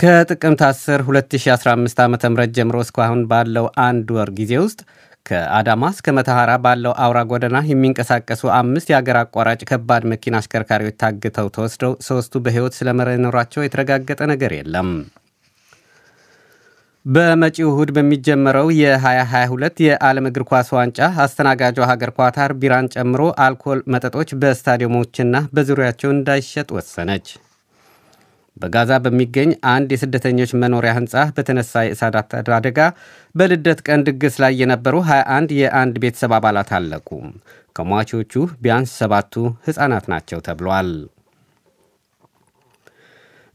ከጥቅምት 10 2015 ዓ ም ጀምሮ እስካሁን ባለው አንድ ወር ጊዜ ውስጥ ከአዳማ እስከ መተሐራ ባለው አውራ ጎደና የሚንቀሳቀሱ አምስት የአገር አቋራጭ ከባድ መኪና አሽከርካሪዎች ታግተው ተወስደው ሦስቱ በሕይወት ስለመኖራቸው የተረጋገጠ ነገር የለም። በመጪው እሁድ በሚጀመረው የ2022 የዓለም እግር ኳስ ዋንጫ አስተናጋጇ ሀገር ኳታር ቢራን ጨምሮ አልኮል መጠጦች በስታዲየሞችና በዙሪያቸው እንዳይሸጥ ወሰነች። በጋዛ በሚገኝ አንድ የስደተኞች መኖሪያ ህንፃ በተነሳ የእሳት አደጋ በልደት ቀን ድግስ ላይ የነበሩ 21 የአንድ ቤተሰብ አባላት አለቁ። ከሟቾቹ ቢያንስ ሰባቱ ሕፃናት ናቸው ተብሏል።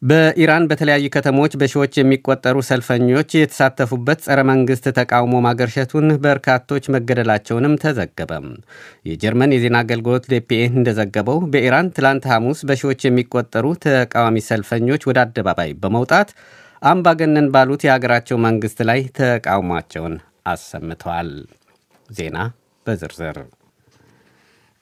በኢራን በተለያዩ ከተሞች በሺዎች የሚቆጠሩ ሰልፈኞች የተሳተፉበት ጸረ መንግሥት ተቃውሞ ማገርሸቱን በርካቶች መገደላቸውንም ተዘገበም። የጀርመን የዜና አገልግሎት ዴፒኤ እንደዘገበው በኢራን ትላንት ሐሙስ በሺዎች የሚቆጠሩ ተቃዋሚ ሰልፈኞች ወደ አደባባይ በመውጣት አምባገነን ባሉት የሀገራቸው መንግሥት ላይ ተቃውሟቸውን አሰምተዋል። ዜና በዝርዝር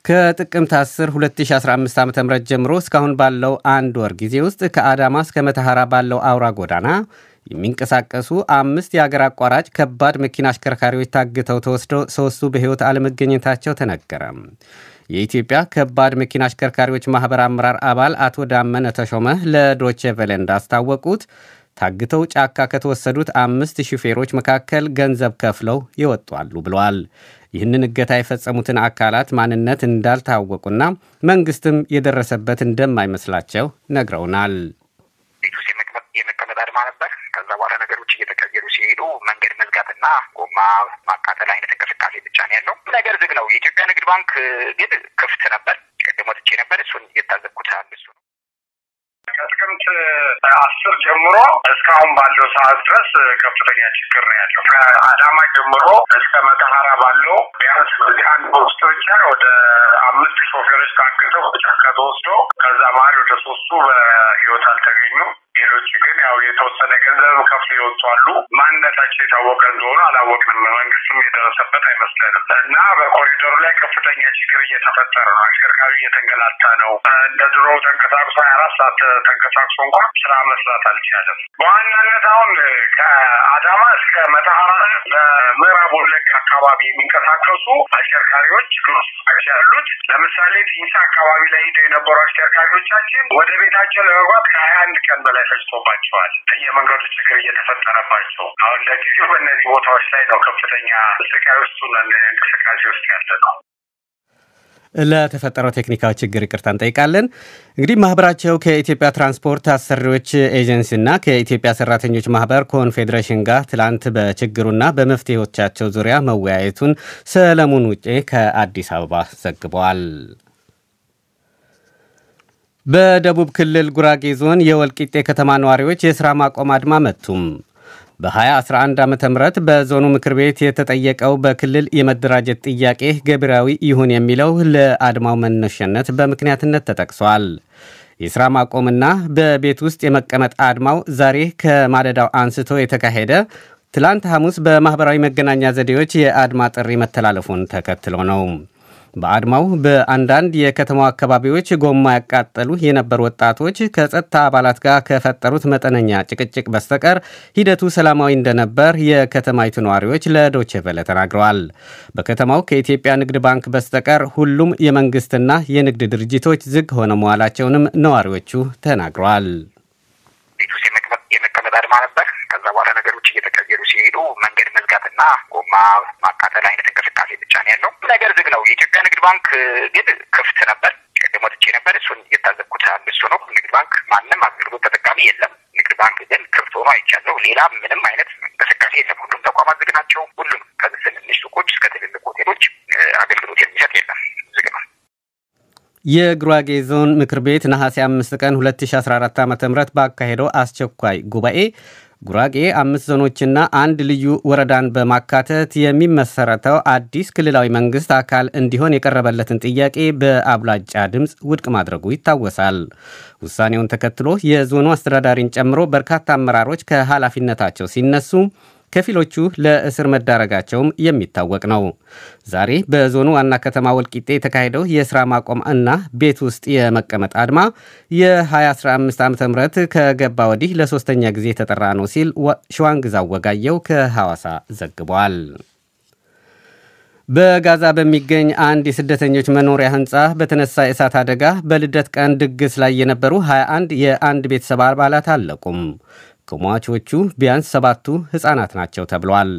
ከጥቅምት 10 2015 ዓ ም ጀምሮ እስካሁን ባለው አንድ ወር ጊዜ ውስጥ ከአዳማ እስከ መተሐራ ባለው አውራ ጎዳና የሚንቀሳቀሱ አምስት የአገር አቋራጭ ከባድ መኪና አሽከርካሪዎች ታግተው ተወስደው ሶስቱ በሕይወት አለመገኘታቸው ተነገረ። የኢትዮጵያ ከባድ መኪና አሽከርካሪዎች ማኅበር አመራር አባል አቶ ዳመነ ተሾመ ለዶቼ ቬለ እንዳስታወቁት ታግተው ጫካ ከተወሰዱት አምስት ሹፌሮች መካከል ገንዘብ ከፍለው ይወጧሉ ብለዋል። ይህንን እገታ የፈጸሙትን አካላት ማንነት እንዳልታወቁና መንግስትም የደረሰበት እንደማይመስላቸው ነግረውናል። የመቀመጥ አድማ ነበር። ከዛ በኋላ ነገሮች እየተቀየሩ ሲሄዱ መንገድ መዝጋትና ጎማ ማቃጠል አይነት እንቅስቃሴ ብቻ ነው ያለው። ነገር ዝግ ነው። የኢትዮጵያ ንግድ ባንክ ግን ክፍት ነበር። ቅድም ትቼ ነበር። እሱን የታዘብኩት አንሱ ነው። ከጥቅምት አስር ጀምሮ እስካሁን ባለው ሰዓት ድረስ ከፍተኛ ችግር ነው ያለው። ከአዳማ ጀምሮ እስከ መተሐራ ባለው ቢያንስ በዚህ አንድ ወቅት ብቻ ወደ አምስት ሾፌሮች ታግተው በጫካ ተወስዶ ከዛ መሀል ወደ ሶስቱ በህይወት አልተገኙ። ሌሎች ግን ያው የተወሰነ ገንዘብ ከፍሎ የወጡ ማንነታቸው የታወቀ እንደሆኑ አላወቅንም። መንግስትም የደረሰበት አይመስለንም እና በኮሪደሩ ላይ ከፍተኛ ችግር እየተፈጠረ ነው። አሽከርካሪ እየተንገላታ ነው። እንደ ድሮ ተንቀሳቅሶ ሀያ አራት ሰዓት ተንቀሳቅሶ እንኳን ስራ መስራት አልቻለም። በዋናነት አሁን ከአዳማ እስከ መተሐራ በምዕራብ ወለጋ አካባቢ የሚንቀሳቀሱ አሽከርካሪዎች ያሉት ለምሳሌ ለምሳሌ ጢስ አካባቢ ላይ ሄደው የነበሩ አሽከርካሪዎቻችን ወደ ቤታቸው ለመግባት ከሀያ አንድ ቀን በላይ ፈጅቶባቸዋል። በየመንገዱ ችግር እየተፈጠረባቸው አሁን ለጊዜው በእነዚህ ቦታዎች ላይ ነው ከፍተኛ ስቃይ ውስጥ እንቅስቃሴ ውስጥ ያለ ነው። ለተፈጠረው ቴክኒካዊ ችግር ይቅርታ እንጠይቃለን። እንግዲህ ማህበራቸው ከኢትዮጵያ ትራንስፖርት አሰሪዎች ኤጀንሲና ከኢትዮጵያ ሰራተኞች ማህበር ኮንፌዴሬሽን ጋር ትላንት በችግሩና በመፍትሄዎቻቸው ዙሪያ መወያየቱን ሰለሞን ውጬ ከአዲስ አበባ ዘግበዋል። በደቡብ ክልል ጉራጌ ዞን የወልቂጤ ከተማ ነዋሪዎች የሥራ ማቆም አድማ መቱም። በ2011 ዓ ም በዞኑ ምክር ቤት የተጠየቀው በክልል የመደራጀት ጥያቄ ገቢራዊ ይሁን የሚለው ለአድማው መነሻነት በምክንያትነት ተጠቅሷል። የሥራ ማቆምና በቤት ውስጥ የመቀመጥ አድማው ዛሬ ከማለዳው አንስቶ የተካሄደ ትላንት ሐሙስ በማኅበራዊ መገናኛ ዘዴዎች የአድማ ጥሪ መተላለፉን ተከትሎ ነው። በአድማው በአንዳንድ የከተማው አካባቢዎች ጎማ ያቃጠሉ የነበሩ ወጣቶች ከጸጥታ አባላት ጋር ከፈጠሩት መጠነኛ ጭቅጭቅ በስተቀር ሂደቱ ሰላማዊ እንደነበር የከተማይቱ ነዋሪዎች ለዶቼ ቬለ ተናግረዋል። በከተማው ከኢትዮጵያ ንግድ ባንክ በስተቀር ሁሉም የመንግስትና የንግድ ድርጅቶች ዝግ ሆነ መዋላቸውንም ነዋሪዎቹ ተናግረዋል። ቤት ውስጥ የመቀመጥ አድማ ነበር። እየተቀየሩ ሲሄዱ መንገድ መዝጋትና ጎማ ማቃጠል አይነት እንቅስቃሴ ብቻ ነው ያለው። ነገር ዝግ ነው። የኢትዮጵያ ንግድ ባንክ ግን ክፍት ነበር። ቅድም ወጥቼ ነበር። እሱን እየታዘብኩት እሱ ነው። ንግድ ባንክ ማንም አገልግሎት ተጠቃሚ የለም። ንግድ ባንክ ግን ክፍት ሆኖ አይቻለሁ። ሌላ ምንም አይነት እንቅስቃሴ የለም። ሁሉም ተቋማት ዝግ ናቸው። ሁሉም ከትንሽ ሱቆች እስከ ትልልቅ ሆቴሎች አገልግሎት የሚሰጥ የለም፣ ዝግ ነው። የጉራጌ ዞን ምክር ቤት ነሐሴ አምስት ቀን 2014 ዓ ም ባካሄደው አስቸኳይ ጉባኤ ጉራጌ አምስት ዞኖችና አንድ ልዩ ወረዳን በማካተት የሚመሰረተው አዲስ ክልላዊ መንግስት አካል እንዲሆን የቀረበለትን ጥያቄ በአብላጫ ድምፅ ውድቅ ማድረጉ ይታወሳል። ውሳኔውን ተከትሎ የዞኑ አስተዳዳሪን ጨምሮ በርካታ አመራሮች ከኃላፊነታቸው ሲነሱ ከፊሎቹ ለእስር መዳረጋቸውም የሚታወቅ ነው። ዛሬ በዞኑ ዋና ከተማ ወልቂጤ የተካሄደው የሥራ ማቆም እና ቤት ውስጥ የመቀመጥ አድማ የ2015 ዓ ም ከገባ ወዲህ ለሦስተኛ ጊዜ የተጠራ ነው ሲል ሸዋንግዛ ወጋየው ከሐዋሳ ዘግቧል። በጋዛ በሚገኝ አንድ የስደተኞች መኖሪያ ህንፃ በተነሳ የእሳት አደጋ በልደት ቀን ድግስ ላይ የነበሩ 21 የአንድ ቤተሰብ አባላት አለቁም። ከሟቾቹ ቢያንስ ሰባቱ ሕፃናት ናቸው ተብሏል።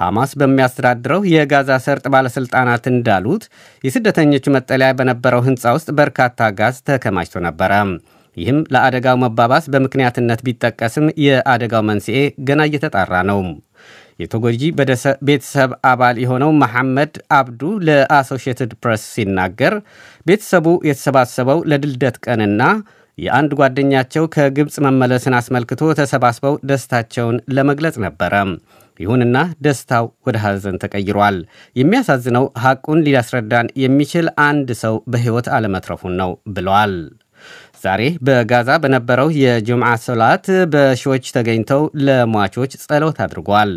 ሐማስ በሚያስተዳድረው የጋዛ ሰርጥ ባለሥልጣናት እንዳሉት የስደተኞቹ መጠለያ በነበረው ሕንፃ ውስጥ በርካታ ጋዝ ተከማችቶ ነበረ። ይህም ለአደጋው መባባስ በምክንያትነት ቢጠቀስም የአደጋው መንስኤ ገና እየተጣራ ነው። የተጎጂ ቤተሰብ አባል የሆነው መሐመድ አብዱ ለአሶሺየትድ ፕሬስ ሲናገር ቤተሰቡ የተሰባሰበው ለልደት ቀንና የአንድ ጓደኛቸው ከግብፅ መመለስን አስመልክቶ ተሰባስበው ደስታቸውን ለመግለጽ ነበረ። ይሁንና ደስታው ወደ ሐዘን ተቀይሯል። የሚያሳዝነው ሐቁን ሊያስረዳን የሚችል አንድ ሰው በሕይወት አለመትረፉን ነው ብለዋል። ዛሬ በጋዛ በነበረው የጅምዓ ሶላት በሺዎች ተገኝተው ለሟቾች ጸሎት አድርጓል።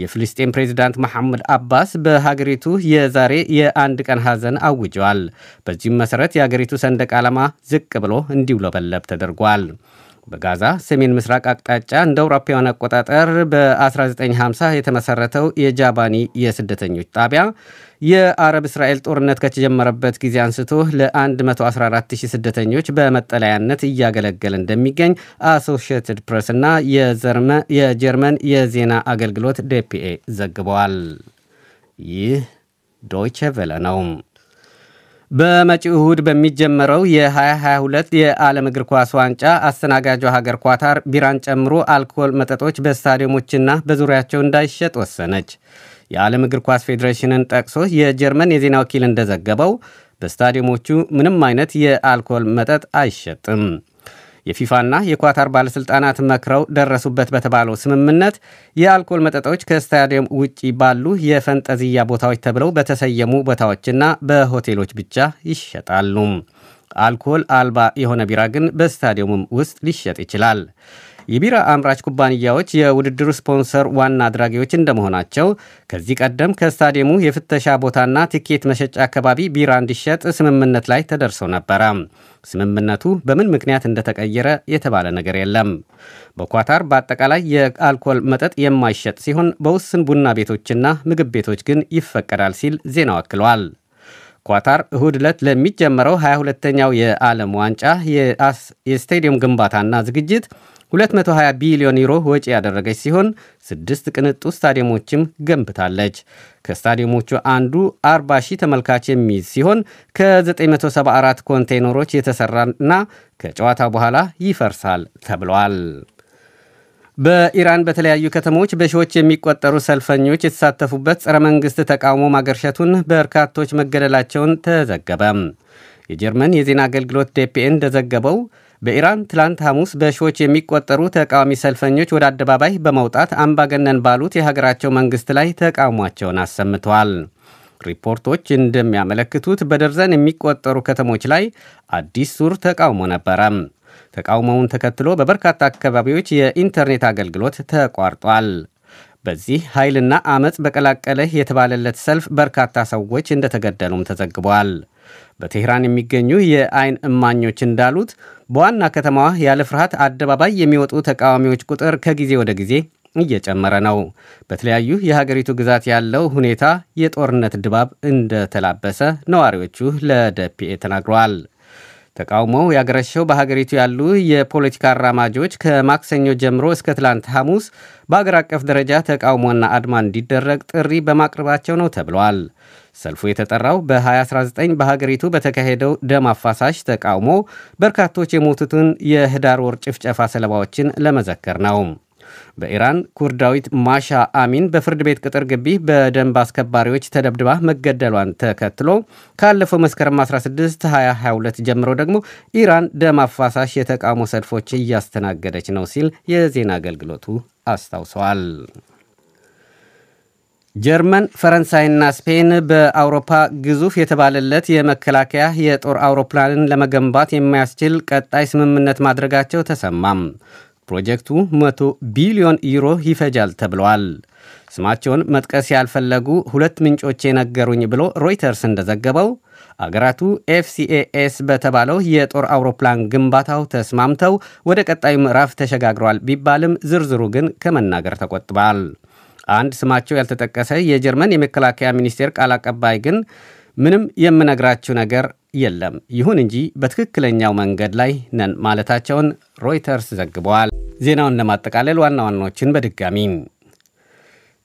የፍልስጤን ፕሬዚዳንት መሐመድ አባስ በሀገሪቱ የዛሬ የአንድ ቀን ሐዘን አውጀዋል። በዚሁም መሠረት የሀገሪቱ ሰንደቅ ዓላማ ዝቅ ብሎ እንዲውለበለብ ተደርጓል። በጋዛ ሰሜን ምስራቅ አቅጣጫ እንደ አውሮፓውያን አቆጣጠር በ1950 የተመሠረተው የጃባኒ የስደተኞች ጣቢያ የአረብ እስራኤል ጦርነት ከተጀመረበት ጊዜ አንስቶ ለ114 ስደተኞች በመጠለያነት እያገለገለ እንደሚገኝ አሶሽትድ ፕሬስ እና የጀርመን የዜና አገልግሎት ዴፒኤ ዘግበዋል። ይህ ዶይቸ ቬለ ነው። በመጪው እሁድ በሚጀመረው የ2022 የዓለም እግር ኳስ ዋንጫ አስተናጋጇ ሀገር ኳታር ቢራን ጨምሮ አልኮል መጠጦች በስታዲየሞችና በዙሪያቸው እንዳይሸጥ ወሰነች። የዓለም እግር ኳስ ፌዴሬሽንን ጠቅሶ የጀርመን የዜና ወኪል እንደዘገበው በስታዲየሞቹ ምንም አይነት የአልኮል መጠጥ አይሸጥም። የፊፋና የኳታር ባለሥልጣናት መክረው ደረሱበት በተባለው ስምምነት የአልኮል መጠጦች ከስታዲየም ውጪ ባሉ የፈንጠዝያ ቦታዎች ተብለው በተሰየሙ ቦታዎችና በሆቴሎች ብቻ ይሸጣሉ። አልኮል አልባ የሆነ ቢራ ግን በስታዲየሙም ውስጥ ሊሸጥ ይችላል። የቢራ አምራች ኩባንያዎች የውድድሩ ስፖንሰር ዋና አድራጊዎች እንደመሆናቸው ከዚህ ቀደም ከስታዲየሙ የፍተሻ ቦታና ቲኬት መሸጫ አካባቢ ቢራ እንዲሸጥ ስምምነት ላይ ተደርሶ ነበረ። ስምምነቱ በምን ምክንያት እንደተቀየረ የተባለ ነገር የለም። በኳታር በአጠቃላይ የአልኮል መጠጥ የማይሸጥ ሲሆን በውስን ቡና ቤቶችና ምግብ ቤቶች ግን ይፈቀዳል ሲል ዜናው አክለዋል። ኳታር እሁድ ዕለት ለሚጀመረው 22 ተኛው የዓለም ዋንጫ የስታዲየም ግንባታና ዝግጅት 220 ቢሊዮን ዩሮ ወጪ ያደረገች ሲሆን ስድስት ቅንጡ ስታዲየሞችም ገንብታለች። ከስታዲየሞቹ አንዱ 40 ሺህ ተመልካች የሚይዝ ሲሆን ከ974 ኮንቴይነሮች የተሠራና ከጨዋታ በኋላ ይፈርሳል ተብሏል። በኢራን በተለያዩ ከተሞች በሺዎች የሚቆጠሩ ሰልፈኞች የተሳተፉበት ጸረ መንግሥት ተቃውሞ ማገርሸቱን በርካቶች መገደላቸውን ተዘገበ። የጀርመን የዜና አገልግሎት ዴፒኤ እንደዘገበው በኢራን ትላንት ሐሙስ በሺዎች የሚቆጠሩ ተቃዋሚ ሰልፈኞች ወደ አደባባይ በመውጣት አምባገነን ባሉት የሀገራቸው መንግሥት ላይ ተቃውሟቸውን አሰምተዋል። ሪፖርቶች እንደሚያመለክቱት በደርዘን የሚቆጠሩ ከተሞች ላይ አዲስ ዙር ተቃውሞ ነበረ። ተቃውሞውን ተከትሎ በበርካታ አካባቢዎች የኢንተርኔት አገልግሎት ተቋርጧል። በዚህ ኃይልና አመፅ በቀላቀለህ የተባለለት ሰልፍ በርካታ ሰዎች እንደተገደሉም ተዘግቧል። በቴህራን የሚገኙ የአይን እማኞች እንዳሉት በዋና ከተማዋ ያለ ፍርሃት አደባባይ የሚወጡ ተቃዋሚዎች ቁጥር ከጊዜ ወደ ጊዜ እየጨመረ ነው። በተለያዩ የሀገሪቱ ግዛት ያለው ሁኔታ የጦርነት ድባብ እንደተላበሰ ነዋሪዎቹ ለደፒኤ ተናግረዋል። ተቃውሞው ያገረሸው በሀገሪቱ ያሉ የፖለቲካ አራማጆች ከማክሰኞ ጀምሮ እስከ ትላንት ሐሙስ በአገር አቀፍ ደረጃ ተቃውሞና አድማ እንዲደረግ ጥሪ በማቅረባቸው ነው ተብሏል። ሰልፉ የተጠራው በ2019 በሀገሪቱ በተካሄደው ደም አፋሳሽ ተቃውሞ በርካቶች የሞቱትን የህዳር ወር ጭፍጨፋ ሰለባዎችን ለመዘከር ነው። በኢራን ኩርዳዊት ማሻ አሚን በፍርድ ቤት ቅጥር ግቢ በደንብ አስከባሪዎች ተደብድባ መገደሏን ተከትሎ ካለፈው መስከረም 16 2022 ጀምሮ ደግሞ ኢራን ደም አፋሳሽ የተቃውሞ ሰልፎች እያስተናገደች ነው ሲል የዜና አገልግሎቱ አስታውሰዋል። ጀርመን፣ ፈረንሳይና ስፔን በአውሮፓ ግዙፍ የተባለለት የመከላከያ የጦር አውሮፕላንን ለመገንባት የሚያስችል ቀጣይ ስምምነት ማድረጋቸው ተሰማም። ፕሮጀክቱ 100 ቢሊዮን ዩሮ ይፈጃል ተብለዋል። ስማቸውን መጥቀስ ያልፈለጉ ሁለት ምንጮች የነገሩኝ ብሎ ሮይተርስ እንደዘገበው አገራቱ ኤፍሲኤኤስ በተባለው የጦር አውሮፕላን ግንባታው ተስማምተው ወደ ቀጣዩ ምዕራፍ ተሸጋግረዋል ቢባልም ዝርዝሩ ግን ከመናገር ተቆጥቧል። አንድ ስማቸው ያልተጠቀሰ የጀርመን የመከላከያ ሚኒስቴር ቃል አቀባይ ግን ምንም የምነግራችሁ ነገር የለም፣ ይሁን እንጂ በትክክለኛው መንገድ ላይ ነን ማለታቸውን ሮይተርስ ዘግበዋል። ዜናውን ለማጠቃለል ዋና ዋናዎችን በድጋሚ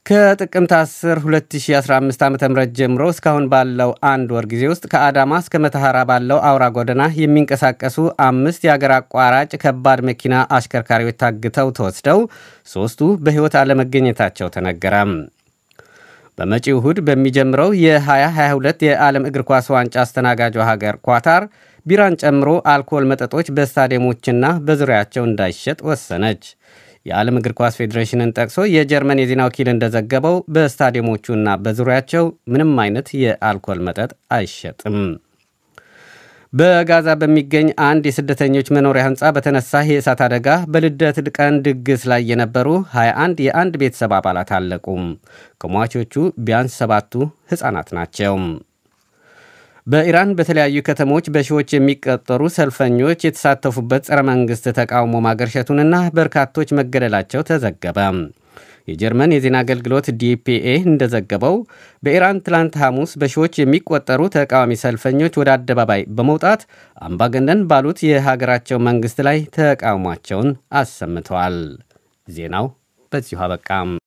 ከጥቅምት 10 2015 ዓ ም ጀምሮ እስካሁን ባለው አንድ ወር ጊዜ ውስጥ ከአዳማ እስከ መተሐራ ባለው አውራ ጎደና የሚንቀሳቀሱ አምስት የአገር አቋራጭ ከባድ መኪና አሽከርካሪዎች ታግተው ተወስደው ሦስቱ በሕይወት አለመገኘታቸው ተነገረም። በመጪው እሁድ በሚጀምረው የ2022 የዓለም እግር ኳስ ዋንጫ አስተናጋጇ ሀገር ኳታር ቢራን ጨምሮ አልኮል መጠጦች በስታዲየሞችና በዙሪያቸው እንዳይሸጥ ወሰነች። የዓለም እግር ኳስ ፌዴሬሽንን ጠቅሶ የጀርመን የዜና ወኪል እንደዘገበው በስታዲየሞቹና በዙሪያቸው ምንም አይነት የአልኮል መጠጥ አይሸጥም። በጋዛ በሚገኝ አንድ የስደተኞች መኖሪያ ህንፃ በተነሳ የእሳት አደጋ በልደት ቀን ድግስ ላይ የነበሩ 21 የአንድ ቤተሰብ አባላት አለቁም። ከሟቾቹ ቢያንስ ሰባቱ ሕፃናት ናቸው። በኢራን በተለያዩ ከተሞች በሺዎች የሚቀጠሩ ሰልፈኞች የተሳተፉበት ጸረ መንግሥት ተቃውሞ ማገርሸቱንና በርካቶች መገደላቸው ተዘገበ። የጀርመን የዜና አገልግሎት ዲፒኤ እንደዘገበው በኢራን ትላንት ሐሙስ በሺዎች የሚቆጠሩ ተቃዋሚ ሰልፈኞች ወደ አደባባይ በመውጣት አምባገነን ባሉት የሀገራቸው መንግሥት ላይ ተቃውሟቸውን አሰምተዋል። ዜናው በዚሁ አበቃም።